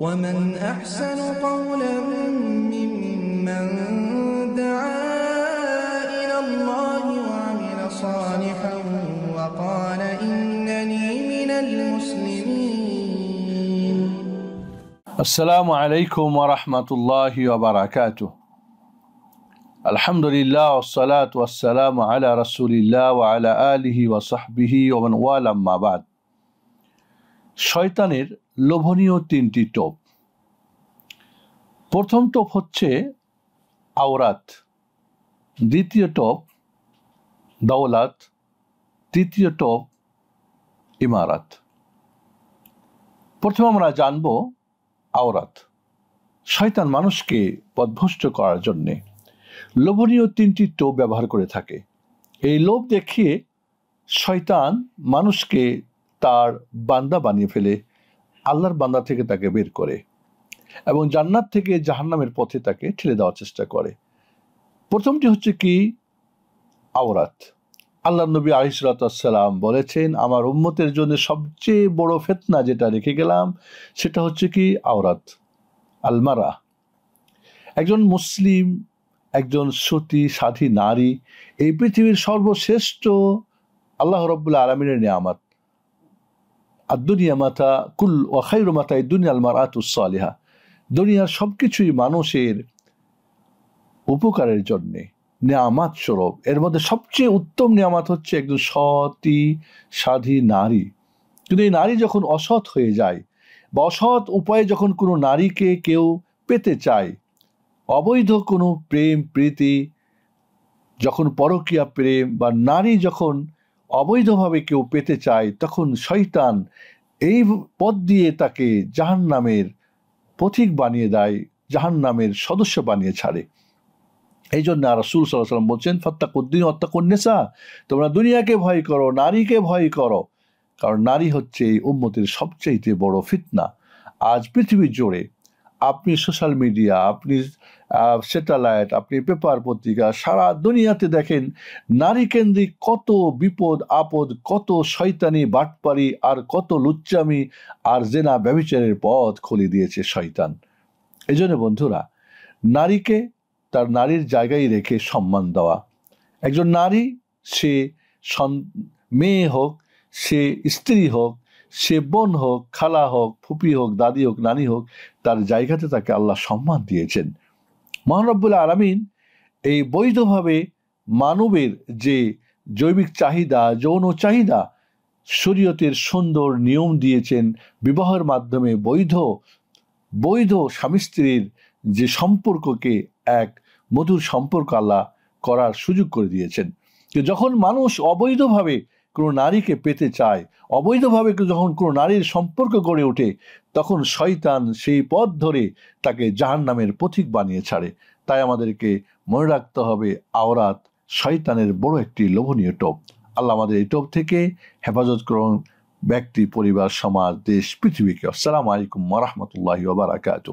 ومن أحسن قولا ممن دعا إلى الله وعمل صالحا وقال إنني من المسلمين السلام عليكم ورحمة الله وبركاته الحمد لله والصلاة والسلام على رسول الله وعلى آله وصحبه ومن والا ما بعد شيطانير লোভনীয় তিনটি টোপ প্রথম টোপ হচ্ছে আওরাত দ্বিতীয় টোপ দৌলাত তৃতীয় টোপ ইমারাত প্রথমে আমরা জানব আওরাত শয়তান মানুষকে পদভস্ত করার জন্যে লোভনীয় তিনটি টোপ ব্যবহার করে থাকে এই লোভ দেখিয়ে শয়তান মানুষকে তার বান্দা বানিয়ে ফেলে আল্লাহর বান্দা থেকে তাকে বের করে এবং জান্নাত থেকে জাহান্নামের পথে তাকে ঠেলে দেওয়ার চেষ্টা করে প্রথমটি হচ্ছে কি আওরাত আল্লাহ নবী আলিসালাম বলেছেন আমার উম্মতের জন্য সবচেয়ে বড় ফেতনা যেটা রেখে গেলাম সেটা হচ্ছে কি আওরাত আলমারা একজন মুসলিম একজন সতী সাধী নারী এই পৃথিবীর সর্বশ্রেষ্ঠ আল্লাহ রব্বুল্লা আলমিনের নিয়ামাত দুনিয়া মাতা কুল ওয়াখাইর মাতায় দুনিয়াল মারাতুসালিহা দুনিয়ার সব কিছুই মানুষের উপকারের জন্যে নিয়ামাত স্বরূপ এর মধ্যে সবচেয়ে উত্তম নিয়ামাত হচ্ছে একজন সতী সাধী নারী কিন্তু এই নারী যখন অসৎ হয়ে যায় বা অসৎ উপায়ে যখন কোনো নারীকে কেউ পেতে চায় অবৈধ কোনো প্রেম প্রীতি যখন পরকীয়া প্রেম বা নারী যখন অবৈধভাবে কেউ পেতে চায় তখন শয়তান এই পথ দিয়ে তাকে জাহান নামের পথিক বানিয়ে দেয় জাহান নামের সদস্য বানিয়ে ছাড়ে এই জন্য আর রাসুল সাল্লাম বলছেন ফত্তাকুদ্দিন অত্তাকুন্নেসা তোমরা দুনিয়াকে ভয় করো নারীকে ভয় করো কারণ নারী হচ্ছে এই উন্মতির সবচেয়ে বড় ফিতনা আজ পৃথিবী জোড়ে আপনি সোশ্যাল মিডিয়া আপনি স্যাটেলাইট আপনি পেপার পত্রিকা সারা দুনিয়াতে দেখেন নারী কেন্দ্রিক কত বিপদ আপদ কত শয়তানি বাটপারি আর কত লুচ্চামি আর জেনা ব্যবচারের পথ খুলে দিয়েছে শয়তান এই জন্য বন্ধুরা নারীকে তার নারীর জায়গায় রেখে সম্মান দেওয়া একজন নারী সে মেয়ে হোক সে স্ত্রী হোক সে বোন হোক খালা হোক ফুপি হোক দাদি হোক নানি হোক তার জায়গাতে তাকে আল্লাহ সম্মান দিয়েছেন মহানব্বুল্লা আলমিন এই বৈধভাবে মানবের যে জৈবিক চাহিদা যৌন চাহিদা শরীয়তের সুন্দর নিয়ম দিয়েছেন বিবাহের মাধ্যমে বৈধ বৈধ স্বামী স্ত্রীর যে সম্পর্ককে এক মধুর সম্পর্ক আল্লাহ করার সুযোগ করে দিয়েছেন যখন মানুষ অবৈধভাবে কোনো নারীকে পেতে চায় অবৈধভাবে যখন কোনো নারীর সম্পর্ক গড়ে ওঠে তখন শয়তান সেই পথ ধরে তাকে জাহান নামের পথিক বানিয়ে ছাড়ে তাই আমাদেরকে মনে রাখতে হবে আওরাত শয়তানের বড় একটি লোভনীয় টোপ আল্লাহ আমাদের এই টোপ থেকে হেফাজত করুন ব্যক্তি পরিবার সমাজ দেশ পৃথিবীকে আসসালামু আলাইকুম রহমতুল্লাহ ওবরাকাতু